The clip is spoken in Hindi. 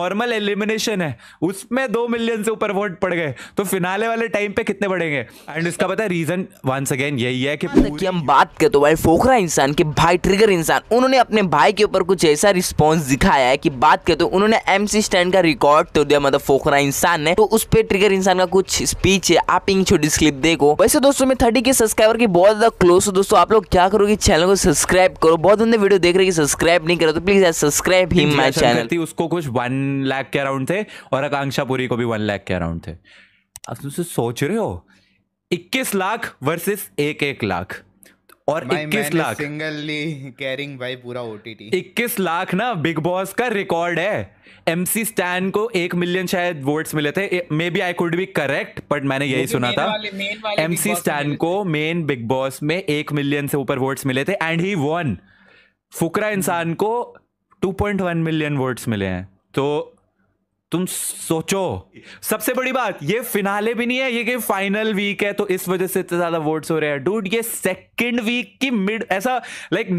नॉर्मल एलिमिनेशन है उसमें दो मिलियन से ऊपर वोट पड़ गए तो फिनाले वाले टाइम पे कितने पड़ेंगे एंड इसका पता है रीजन वंस अगेन यही है कि कि हाँ, हम बात करें तो भाई फोखरा इंसान के भाई ट्रिगर इंसान उन्होंने अपने भाई के ऊपर कुछ ऐसा रिस्पॉन्स दिखाया है की बात करें तो उन्होंने एम स्टैंड का रिकॉर्ड तो दिया मतलब फोखरा इंसान ने तो उस पर ट्रिगर इंसान का कुछ स्पीच है आप इन छोटी स्लिप देखो वैसे दोस्तों में थर्टी के सब्सक्राइबर की बहुत ज्यादा क्लोज हूँ दोस्तों आप लोग क्या करोगे चैनल को सब्सक्राइब करो बहुत बंदे वीडियो देख रहे सब्सक्राइब नहीं करो तो प्लीज सब्सक्राइब ही माई चैनल उसको कुछ वन लाख के अराउंड थे और आकांक्षा पुरी को भी वन लाख के अराउंड थे अब तुम से सोच रहे हो इक्कीस लाख वर्सेस एक एक लाख और इक्कीस लाख सिंगली कैरिंग भाई पूरा ओटीटी इक्कीस लाख ना बिग बॉस का रिकॉर्ड है एमसी स्टैन को एक मिलियन शायद वोट्स मिले थे maybe I could be correct but मैंने यही सुना था एमसी स्टैन को मेन बिग बॉस में एक मिलियन से ऊपर वोट्स मिले थे एंड ही वन फुकरा इंसान को 2.1 मिलियन वोट्स मिले हैं तो तुम सोचो सबसे बड़ी बात ये फिनाले भी नहीं है ये कि फाइनल वीक है तो इस वजह से इतने ज्यादा वोट्स हो रहे हैं डूड ये सेकंड वीक की मिड ऐसा लाइक